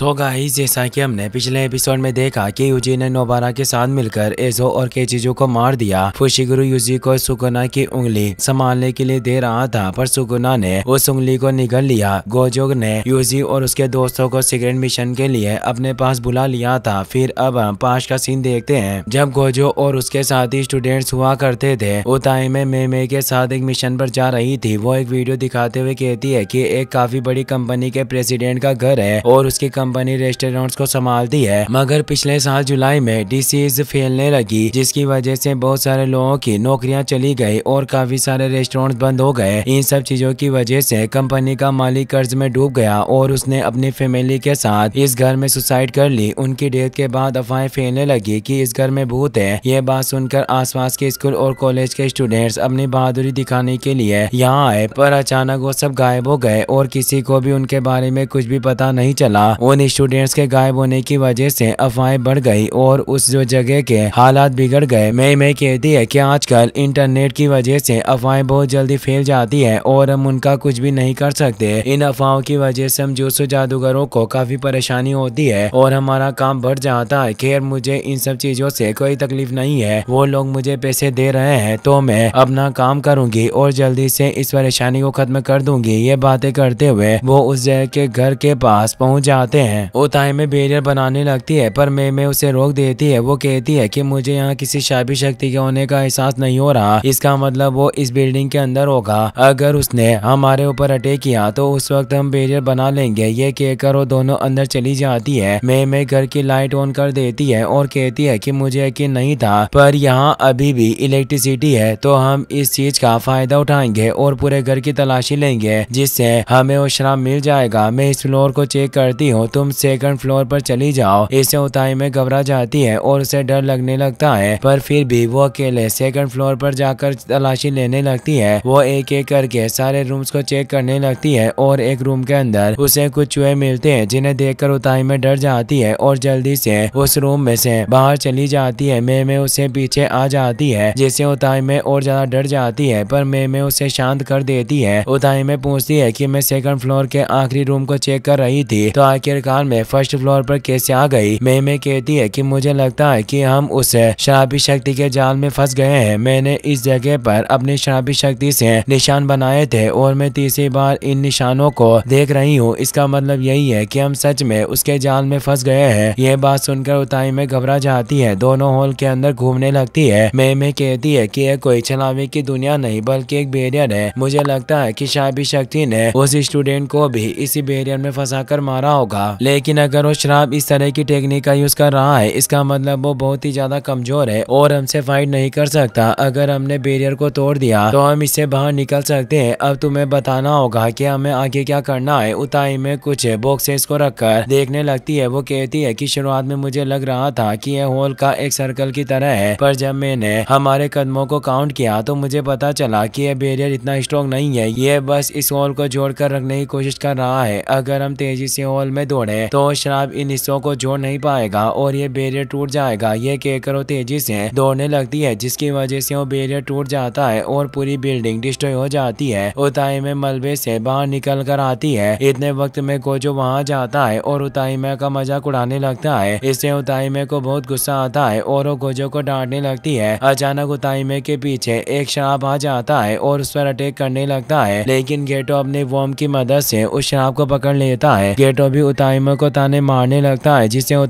so guys जैसा कि हमने पिछले एपिसोड में देखा कि यूजी ने नोबारा के साथ मिलकर एजो और केचिजो को मार दिया फुशीगुरु यूजी को सुकुना की उंगली संभालने के लिए दे रहा था पर सुकुना ने उस उंगली को निगल लिया गोजोग ने यूजी और उसके दोस्तों को सीक्रेट मिशन के लिए अपने पास बुला लिया था फिर अब हम पास का सीन देखते है जब गोजो और उसके साथी स्टूडेंट हुआ करते थे उताई में मे के साथ एक मिशन पर जा रही थी वो एक वीडियो दिखाते हुए कहती है की एक काफी बड़ी कंपनी के प्रेसिडेंट का घर है और उसकी कंपनी रेस्टोरेंट्स को संभालती है मगर पिछले साल जुलाई में डिसीज फैलने लगी जिसकी वजह से बहुत सारे लोगों की नौकरियां चली गई और काफी सारे रेस्टोरेंट बंद हो गए इन सब चीजों की वजह से कंपनी का मालिक कर्ज में डूब गया और उसने अपनी फैमिली के साथ इस घर में सुसाइड कर ली उनकी डेथ के बाद अफवाहें फैलने लगी की इस घर में भूत है ये बात सुनकर आस के स्कूल और कॉलेज के स्टूडेंट्स अपनी बहादुरी दिखाने के लिए यहाँ आए पर अचानक वो सब गायब हो गए और किसी को भी उनके बारे में कुछ भी पता नहीं चला उन लेकिन स्टूडेंट्स के गायब होने की वजह से अफवाहें बढ़ गई और उस जो जगह के हालात बिगड़ गए मई मई कहती है कि आजकल इंटरनेट की वजह से अफवाहें बहुत जल्दी फैल जाती है और हम उनका कुछ भी नहीं कर सकते इन अफवाहों की वजह से हम जोशो जादूगरों को काफी परेशानी होती है और हमारा काम बढ़ जाता है खैर मुझे इन सब चीजों से कोई तकलीफ नहीं है वो लोग मुझे पैसे दे रहे हैं तो मैं अपना काम करूंगी और जल्दी से इस परेशानी को खत्म कर दूंगी ये बातें करते हुए वो उस जगह के घर के पास पहुंच जाते करते हैं वो ताई में बैरियर बनाने लगती है पर मे में उसे रोक देती है वो कहती है की मुझे यहाँ किसी शाबी शक्ति के होने का एहसास नहीं हो रहा इसका मतलब वो इस बिल्डिंग के अंदर होगा अगर उसने हमारे ऊपर अटैक किया तो उस वक्त हम बैरियर बना लेंगे ये कहकर वो दोनों अंदर चली जाती है मे में घर की लाइट ऑन कर देती है और कहती है कि मुझे यकीन नहीं था पर यहाँ अभी भी इलेक्ट्रिसिटी है तो हम इस चीज का फायदा उठाएंगे और पूरे घर की तलाशी लेंगे जिससे हमें वो शराब मिल जाएगा मैं इस फ्लोर को चेक करती हूँ तुम सेकंड फ्लोर पर चली जाओ इससे उताई में घबरा जाती है और उसे डर लगने लगता है पर फिर भी वो अकेले सेकंड फ्लोर पर जाकर तलाशी लेने लगती है वो एक एक करके सारे रूम को चेक करने लगती है और एक रूम के अंदर उसे कुछ चूहे मिलते हैं जिन्हें देख कर उताई में डर जाती है और जल्दी से उस रूम में से बाहर चली जाती है मे में उसे पीछे आ जाती है जिससे उताई में और ज्यादा डर जाती है पर मे में उसे शांत कर देती है उताई में पूछती है की मैं सेकंड फ्लोर के आखिरी रूम को चेक कर रही थी तो आखिर आखिरकार मैं फर्स्ट फ्लोर पर कैसे आ गई मेमे कहती है कि मुझे लगता है कि हम उस शराबी शक्ति के जाल में फंस गए हैं मैंने इस जगह पर अपनी शराबी शक्ति से निशान बनाए थे और मैं तीसरी बार इन निशानों को देख रही हूँ इसका मतलब यही है की हम सच में उसके जाल में फंस गए है यह बात सुनकर उताई में घबरा जाती है दोनों हॉल के अंदर घूमने लगती है मेमे कहती है की यह कोई छलावे की दुनिया नहीं बल्कि एक बेरियर है मुझे लगता है कि शाबी शक्ति ने उस स्टूडेंट को भी इसी बेरियर में फंसा कर मारा होगा लेकिन अगर वो शराब इस तरह की टेक्निक का यूज कर रहा है इसका मतलब वो बहुत ही ज्यादा कमजोर है और हमसे फाइट नहीं कर सकता अगर हमने बेरियर को तोड़ दिया तो हम इससे बाहर निकल सकते हैं अब तुम्हें बताना होगा कि हमें आगे क्या करना है उताई में कुछ बॉक्सेस को रखकर देखने लगती है वो कहती है कि शुरुआत में मुझे लग रहा था कि यह हॉल का एक सर्कल की तरह है पर जब मैंने हमारे कदमों को काउंट किया तो मुझे पता चला कि यह बैरियर इतना स्ट्रॉन्ग नहीं है ये बस इस हॉल को जोड़कर रखने की कोशिश कर रहा है अगर हम तेजी से हॉल में दौड़ तोड़े तो शराब इन हिस्सों को जोड़ नहीं पाएगा और ये बैरियर टूट जाएगा ये कहकर वो तेजी से दौड़ने लगती है जिसकी वजह से वो बैरियर टूट जाता है और पूरी बिल्डिंग डिस्ट्रॉय हो जाती है उताई में मलबे से बाहर निकल कर आती है इतने वक्त में कोजो वहाँ जाता है और उताई में का मजाक उड़ाने लगता है इससे उताई में को बहुत गुस्सा आता है और वो कोजो को डांटने लगती है अचानक उताई में के पीछे एक शराब आ जाता है और उस पर अटैक करने लगता है लेकिन गेटो अपने वॉर्म की मदद से उस शराब को पकड़ लेता है गेटो भी उताई ताइमा को ताने मारने लगता है जिससे वो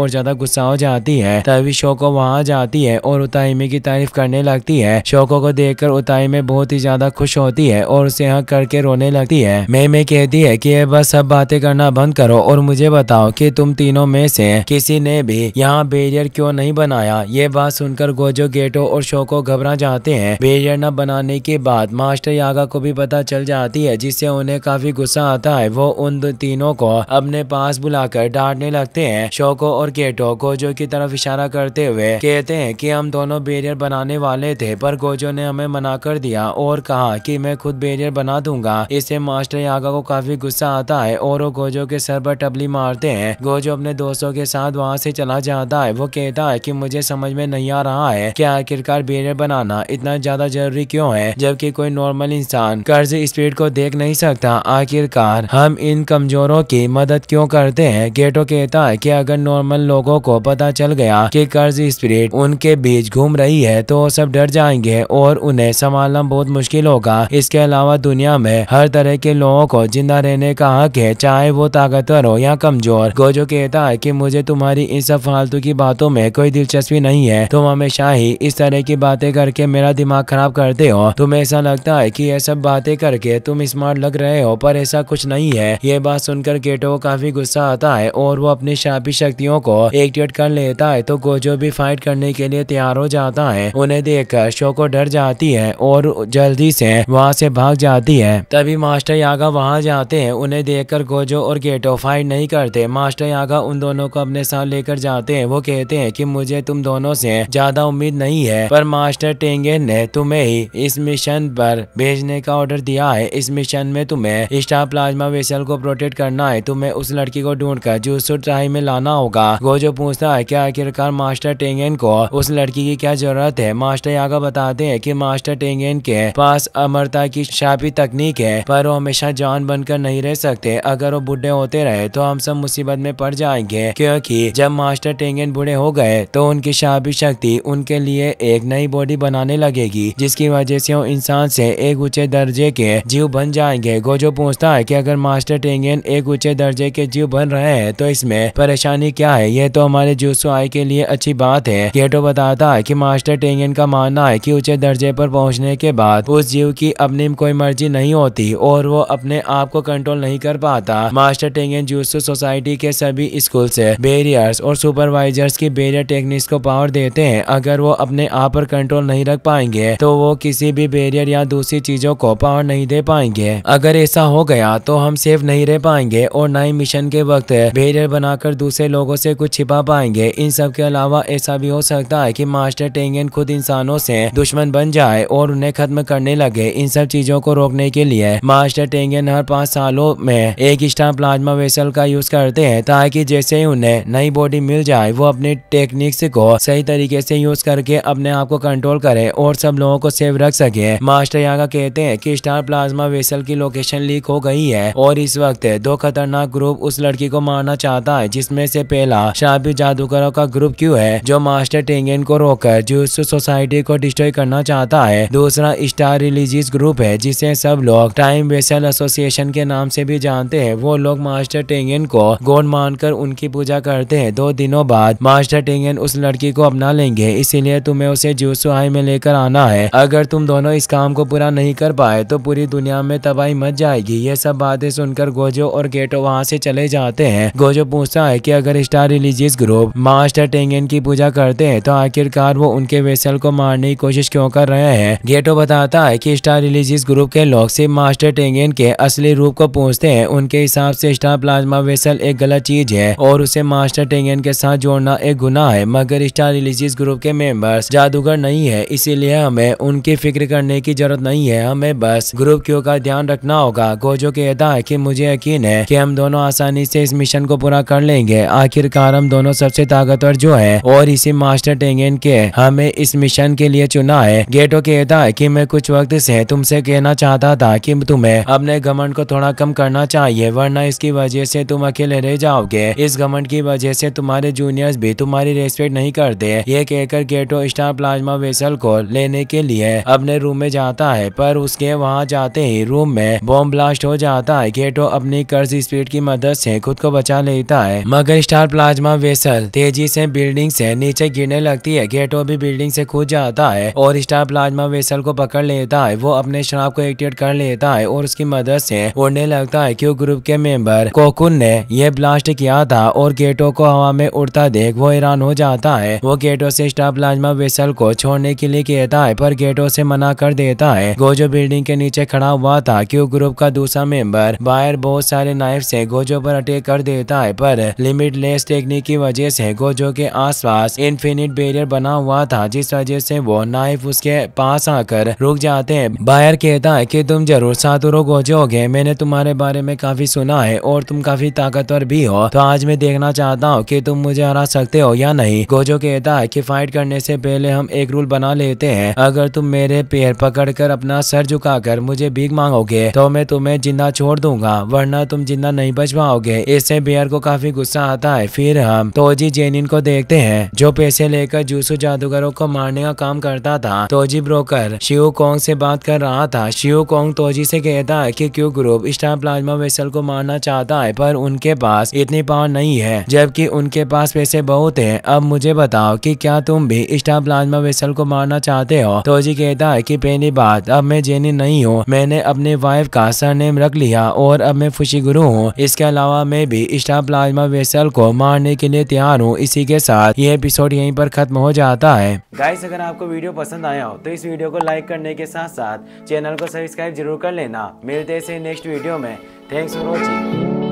और ज्यादा गुस्सा हो जाती है तभी शोको वहाँ जाती है और उताइमे की तारीफ करने लगती है शोको को देख कर उताइमे बहुत ही ज्यादा खुश होती है और उसे हक करके रोने लगती है मैं मैं कहती है की बस सब बातें करना बंद करो और मुझे बताओ की तुम तीनों में से किसी ने भी यहाँ बेरियर क्यों नहीं बनाया ये बात सुनकर गोजो गेटो और शोको घबरा जाते हैं बेरियर न बनाने के बाद मास्टर यागा को भी पता चल जाती है जिससे उन्हें काफी गुस्सा आता है वो उन तीनों को अपने अपने पास बुलाकर डांटने लगते हैं शोको और केटो गोजो की तरफ इशारा करते हुए कहते हैं कि हम दोनों बैरियर बनाने वाले थे पर गोजो ने हमें मना कर दिया और कहा कि मैं खुद बैरियर बना दूंगा इससे मास्टर यागा को काफी गुस्सा आता है और वो गोजो के सर पर टबली मारते हैं गोजो अपने दोस्तों के साथ वहाँ से चला जाता है वो कहता है की मुझे समझ में नहीं आ रहा है की आखिरकार बैरियर बनाना इतना ज्यादा जरूरी क्यों है जबकि कोई नॉर्मल इंसान कर्ज स्पीड को देख नहीं सकता आखिरकार हम इन कमजोरों की मदद क्यों करते हैं गेटो कहता है कि अगर नॉर्मल लोगों को पता चल गया कि कर्ज स्प्रिट उनके बीच घूम रही है तो सब डर जाएंगे और उन्हें संभालना बहुत मुश्किल होगा इसके अलावा दुनिया में हर तरह के लोगों को जिंदा रहने का हक है चाहे वो ताकतवर हो या कमजोर गोजो कहता है की मुझे तुम्हारी इन सब फालतू की बातों में कोई दिलचस्पी नहीं है तुम हमेशा ही इस तरह की बातें करके मेरा दिमाग खराब करते हो तुम्हें ऐसा लगता है की यह सब बातें करके तुम स्मार्ट लग रहे हो पर ऐसा कुछ नहीं है ये बात सुनकर गेटो का काफी गुस्सा आता है और वो अपनी शापी शक्तियों को एक्टिवेट कर लेता है तो गोजो भी फाइट करने के लिए तैयार हो जाता है उन्हें देखकर शोको डर जाती है और जल्दी से वहाँ से भाग जाती है तभी मास्टर यागा वहाँ जाते हैं उन्हें देखकर गोजो और गेटो फाइट नहीं करते मास्टर यागा उन दोनों को अपने साथ लेकर जाते हैं वो कहते हैं कि मुझे तुम दोनों से ज्यादा उम्मीद नहीं है पर मास्टर टेंगे ने तुम्हें ही इस मिशन पर भेजने का ऑर्डर दिया है इस मिशन में तुम्हें स्टार प्लाज्मा वेसल को प्रोटेक्ट करना है तुम्हें उस लड़की को ढूंढ कर जूसू ट्राई में लाना होगा गोजो पूछता है की आखिरकार मास्टर टेंगेन को उस लड़की की क्या जरूरत है मास्टर यागा बताते हैं कि मास्टर टेंगेन के पास अमरता की शापी तकनीक है पर वो हमेशा जान बनकर नहीं रह सकते अगर वो बुढ़े होते रहे तो हम सब मुसीबत में पड़ जाएंगे क्योंकि जब मास्टर टेंगेन बूढ़े हो गए तो उनकी शापी शक्ति उनके लिए एक नई बॉडी बनाने लगेगी जिसकी वजह से वो इंसान से एक ऊंचे दर्जे के जीव बन जाएंगे गोजो पूछता है की अगर मास्टर टेंगेन एक ऊंचे दर्जे के जीव बन रहे हैं तो इसमें परेशानी क्या है यह तो हमारे जूसो आई के लिए अच्छी बात है गेटो बताता है कि मास्टर टेंगन का मानना है कि ऊंचे दर्जे पर पहुंचने के बाद उस जीव की अपनी कोई मर्जी नहीं होती और वो अपने आप को कंट्रोल नहीं कर पाता मास्टर टेंगन जूसो सोसाइटी के सभी स्कूल से बेरियर्स और सुपरवाइजर्स की बेरियर टेक्निक्स को पावर देते हैं अगर वो अपने आप पर कंट्रोल नहीं रख पाएंगे तो वो किसी भी बेरियर या दूसरी चीजों को पावर नहीं दे पाएंगे अगर ऐसा हो गया तो हम सेफ नहीं रह पाएंगे और न ही मिशन के वक्त बेरियर बनाकर दूसरे लोगों से कुछ छिपा पाएंगे इन सब के अलावा ऐसा भी हो सकता है कि मास्टर टेंगन खुद इंसानों से दुश्मन बन जाए और उन्हें खत्म करने लगे इन सब चीजों को रोकने के लिए मास्टर टेंगन हर पाँच सालों में एक स्टार प्लाज्मा वेसल का यूज करते हैं ताकि जैसे ही उन्हें नई बॉडी मिल जाए वो अपने टेक्निक्स को सही तरीके से यूज करके अपने आप को कंट्रोल करे और सब लोगों को सेव रख सके मास्टर यागा कहते हैं कि स्टार प्लाज्मा वेसल की लोकेशन लीक हो गई है और इस वक्त दो खतरनाक ग्रुप ग्रुप उस लड़की को मारना चाहता है जिसमें से पहला शाबी जादूगरों का ग्रुप क्यों है जो मास्टर टेंगेन को रोककर जूस सोसाइटी को डिस्ट्रॉय करना चाहता है दूसरा स्टार रिलीजियस ग्रुप है जिसे सब लोग टाइम वेसल एसोसिएशन के नाम से भी जानते हैं वो लोग मास्टर टेंगेन को गोड मानकर उनकी पूजा करते हैं दो दिनों बाद मास्टर टेंगेन उस लड़की को अपना लेंगे इसीलिए तुम्हें उसे जूसु हाई में लेकर आना है अगर तुम दोनों इस काम को पूरा नहीं कर पाए तो पूरी दुनिया में तबाही मच जाएगी ये सब बातें सुनकर गोजो और गेटो वहाँ से चले जाते हैं गोजो पूछता है कि अगर star religious group master Tengen की पूजा करते हैं तो आखिरकार वो उनके वेसल को मारने की कोशिश क्यों कर रहे हैं गेटो बताता है की स्टार रिलीजियस ग्रुप के लोग सिर्फ मास्टर टेंगन के असली रूप को पूछते हैं उनके हिसाब से स्टार प्लाज्मा वेसल एक गलत चीज है और उसे मास्टर टेंगन के साथ जोड़ना एक गुना है मगर स्टार रिलीजियस ग्रुप के मेंबर्स जादूगर नहीं है इसीलिए हमें उनकी फिक्र करने की जरूरत नहीं है हमें बस ग्रुप क्यों का ध्यान रखना होगा गोजो कहता है की मुझे यकीन है की हम दोनों आसानी से इस मिशन को पूरा कर लेंगे आखिरकार हम दोनों सबसे ताकतवर जो है और इसी मास्टर टेंगेन के हमें इस मिशन के लिए चुना है गेटो कहता है कि मैं कुछ वक्त से तुमसे कहना चाहता था कि तुम्हें अपने घमंड को थोड़ा कम करना चाहिए वरना इसकी वजह से तुम अकेले रह जाओगे इस घमंड की वजह से तुम्हारे जूनियर्स भी तुम्हारी रेस्पेक्ट नहीं करते ये कहकर गेटो स्टार प्लाज्मा वेसल को लेने के लिए अपने रूम में जाता है पर उसके वहाँ जाते ही रूम में बॉम्ब ब्लास्ट हो जाता है गेटो अपनी कर्ज स्पीड की मदद मदद से खुद को बचा लेता है मगर स्टार प्लाज्मा वेसल तेजी से बिल्डिंग से नीचे गिरने लगती है गेटो भी बिल्डिंग से खुद जाता है और स्टार प्लाज्मा वेसल को पकड़ लेता है वो अपने शराब को एक्टिवेट कर लेता है और उसकी मदद से उड़ने लगता है क्यों ग्रुप के मेंबर कोकुन ने यह ब्लास्ट किया था और गेटो को हवा में उड़ता देख वो हैरान हो जाता है वो गेटो से स्टार प्लाज्मा वेसल को छोड़ने के लिए कहता है पर गेटो से मना कर देता है गोजो बिल्डिंग के नीचे खड़ा हुआ था क्यों ग्रुप का दूसरा मेंबर बाहर बहुत सारे नाइफ से गोजो गोजो पर अटैक कर देता है पर लिमिटलेस टेक्निक की वजह से गोजो के आसपास इन्फिनिट बैरियर बना हुआ था जिस वजह से वो नाइफ उसके पास आकर रुक जाते हैं बायर कहता है कि तुम जरूर सातुरो गए मैंने तुम्हारे बारे में काफी सुना है और तुम काफी ताकतवर भी हो तो आज मैं देखना चाहता हूँ की तुम मुझे हरा सकते हो या नहीं गोजो कहता है की फाइट करने से पहले हम एक रूल बना लेते हैं अगर तुम मेरे पैर कर अपना सर कर मुझे भीख मांगोगे तो मैं तुम्हें जिंदा छोड़ दूंगा वरना तुम जिंदा नहीं बच मुकदमा हो गए इससे बियर को काफी गुस्सा आता है फिर हम तो जेनिन को देखते हैं जो पैसे लेकर जूसू जादूगरों को मारने का काम करता था तो ब्रोकर शिव कोंग से बात कर रहा था शिव कोंग तोजी से कहता है की क्यूँ ग्रुप स्टार प्लाज्मा वेसल को मारना चाहता है पर उनके पास इतनी पावर नहीं है जबकि उनके पास पैसे बहुत है अब मुझे बताओ की क्या तुम भी स्टार प्लाज्मा वेसल को मारना चाहते हो तोजी कहता है की पहली बात अब मैं जेनिन नहीं हूँ मैंने अपने वाइफ का सरनेम रख लिया और अब मैं खुशी गुरु हूँ इसके अलावा मैं भी स्टार प्लाज्मा वेसल को मारने के लिए तैयार हूँ इसी के साथ ये एपिसोड यहीं पर खत्म हो जाता है गाइस अगर आपको वीडियो पसंद आया हो तो इस वीडियो को लाइक करने के साथ साथ चैनल को सब्सक्राइब जरूर कर लेना मिलते हैं नेक्स्ट वीडियो में थैंक्स फॉर वॉचिंग